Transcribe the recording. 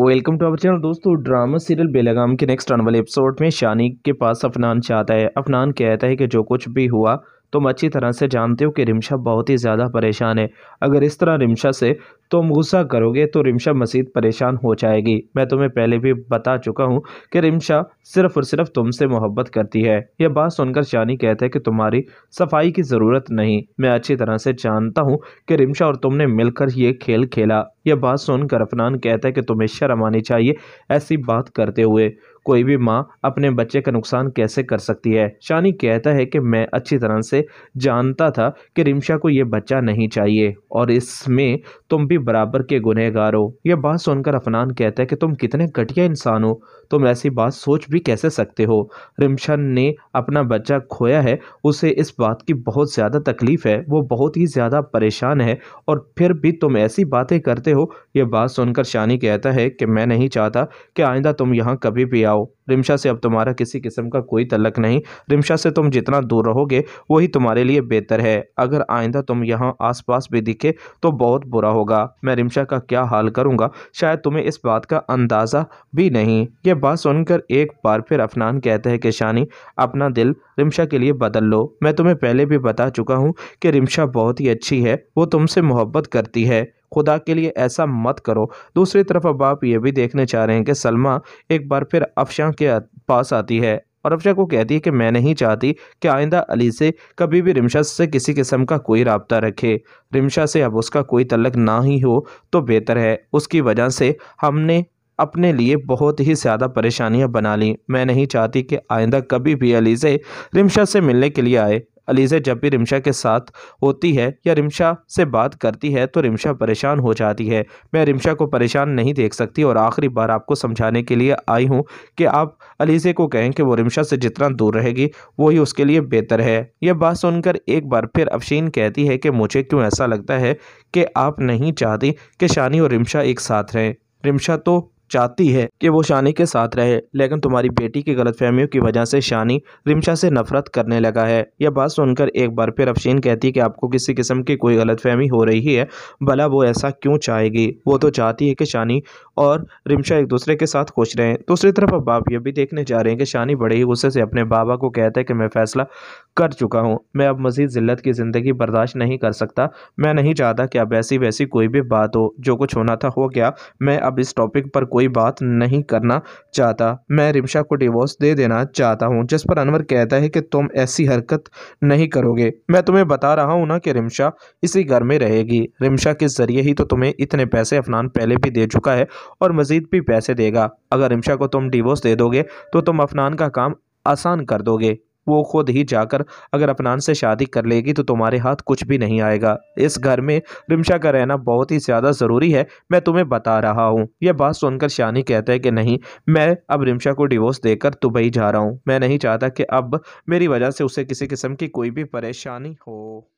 welcome to our channel दोस्तों drama serial Belagam के next आने वाले एपिसोड में शानी के पास अफनान चाहता है अफनान कहता है कि जो कुछ भी हुआ तुम अच्छी तरह से जानते हो कि रिमशा बहुत ही ज़्यादा परेशान है अगर इस तरह रिमशा से तुम गुस्सा करोगे तो रिमशा मजीद परेशान हो जाएगी मैं तुम्हें पहले भी बता चुका हूँ कि रिमशा सिर्फ और सिर्फ तुमसे मोहब्बत करती है यह बात सुनकर शानी कहते हैं कि तुम्हारी सफाई की ज़रूरत नहीं मैं अच्छी तरह से जानता हूँ कि रिमशा और तुमने मिलकर ये खेल खेला यह बात सुनकर अफनान कहता है कि तुम्हें शर्म आनी चाहिए ऐसी बात करते हुए कोई भी माँ अपने बच्चे का नुकसान कैसे कर सकती है शानी कहता है कि मैं अच्छी तरह से जानता था कि रिमशा को यह बच्चा नहीं चाहिए और इसमें तुम भी भी बराबर के गुनहगार हो यह बात सुनकर अफनान कहता है कि तुम कितने घटिया इंसान हो तुम ऐसी बात सोच भी कैसे सकते हो रिमशन ने अपना बच्चा खोया है उसे इस बात की बहुत ज़्यादा तकलीफ़ है वो बहुत ही ज़्यादा परेशान है और फिर भी तुम ऐसी बातें करते हो यह बात सुनकर शानी कहता है कि मैं नहीं चाहता कि आइंदा तुम यहाँ कभी भी आओ रिमशा से अब तुम्हारा किसी किस्म का कोई तलक नहीं रिमशा से तुम जितना दूर रहोगे वही तुम्हारे लिए बेहतर है अगर आइंदा तुम यहाँ आसपास भी दिखे तो बहुत बुरा होगा मैं रिमशा का क्या हाल करूँगा शायद तुम्हें इस बात का अंदाज़ा भी नहीं यह बात सुनकर एक बार फिर अफनान कहते हैं कि शानी अपना दिल रिमशा के लिए बदल लो मैं तुम्हें पहले भी बता चुका हूँ कि रिमशा बहुत ही अच्छी है वो तुमसे मोहब्बत करती है खुदा के लिए ऐसा मत करो दूसरी तरफ अब आप ये भी देखने चाह रहे हैं कि सलमा एक बार फिर अफशा के पास आती है और अफशा को कहती है कि मैं नहीं चाहती कि आइंदा अली से कभी भी रिमशा से किसी किस्म का कोई रबता रखे रिमशा से अब उसका कोई तलक ना ही हो तो बेहतर है उसकी वजह से हमने अपने लिए बहुत ही ज़्यादा परेशानियां बना लीं मैं नहीं चाहती कि आइंदा कभी भी अली से रिमशा से मिलने के लिए आए अलीज़ा जब भी रिमशा के साथ होती है या रिमशा से बात करती है तो रिमशा परेशान हो जाती है मैं रिमशा को परेशान नहीं देख सकती और आखिरी बार आपको समझाने के लिए आई हूँ कि आप अलीज़े को कहें कि वो रिमशा से जितना दूर रहेगी वही उसके लिए बेहतर है यह बात सुनकर एक बार फिर अफशीन कहती है कि मुझे क्यों ऐसा लगता है कि आप नहीं चाहती कि शानी और रिमशा एक साथ रहें रिमशा तो चाहती है कि वो शानी के साथ रहे लेकिन तुम्हारी बेटी की गलतफहमियों की वजह से शानी रिमशा से नफरत करने लगा है यह बात सुनकर एक बार फिर अफशीन कहती है कि आपको किसी किस्म की कोई गलतफहमी हो रही है भला वो ऐसा क्यों चाहेगी वो तो चाहती है कि शानी और रिमशा एक दूसरे के साथ खुश रहें दूसरी तरफ अब आप ये भी देखने जा रहे हैं कि शानी बड़े ही गुस्से से अपने बाबा को कहता है कि मैं फैसला कर चुका हूँ मैं अब मज़ीद ज़िल्लत की ज़िंदगी बर्दाश्त नहीं कर सकता मैं नहीं चाहता कि अब ऐसी वैसी कोई भी बात हो जो कुछ होना था हो गया मैं अब इस टॉपिक पर कोई बात नहीं करना चाहता मैं रिमशा को डिवोर्स दे देना चाहता हूँ जिस पर अनवर कहता है कि तुम ऐसी हरकत नहीं करोगे मैं तुम्हें बता रहा हूँ ना कि रिमशा इसी घर में रहेगी रिमशा के ज़रिए ही तो तुम्हें इतने पैसे अफनान पहले भी दे चुका है और मज़ीद भी पैसे देगा अगर रिमशा को तुम डिवोर्स दे दोगे तो तुम अफनान का काम आसान कर दोगे वो खुद ही जाकर अगर अपनान से शादी कर लेगी तो तुम्हारे हाथ कुछ भी नहीं आएगा इस घर में रिमशा का रहना बहुत ही ज़्यादा ज़रूरी है मैं तुम्हें बता रहा हूँ यह बात सुनकर शानी कहता है कि नहीं मैं अब रिमशा को डिवोर्स देकर दुबई जा रहा हूँ मैं नहीं चाहता कि अब मेरी वजह से उसे किसी किस्म की कोई भी परेशानी हो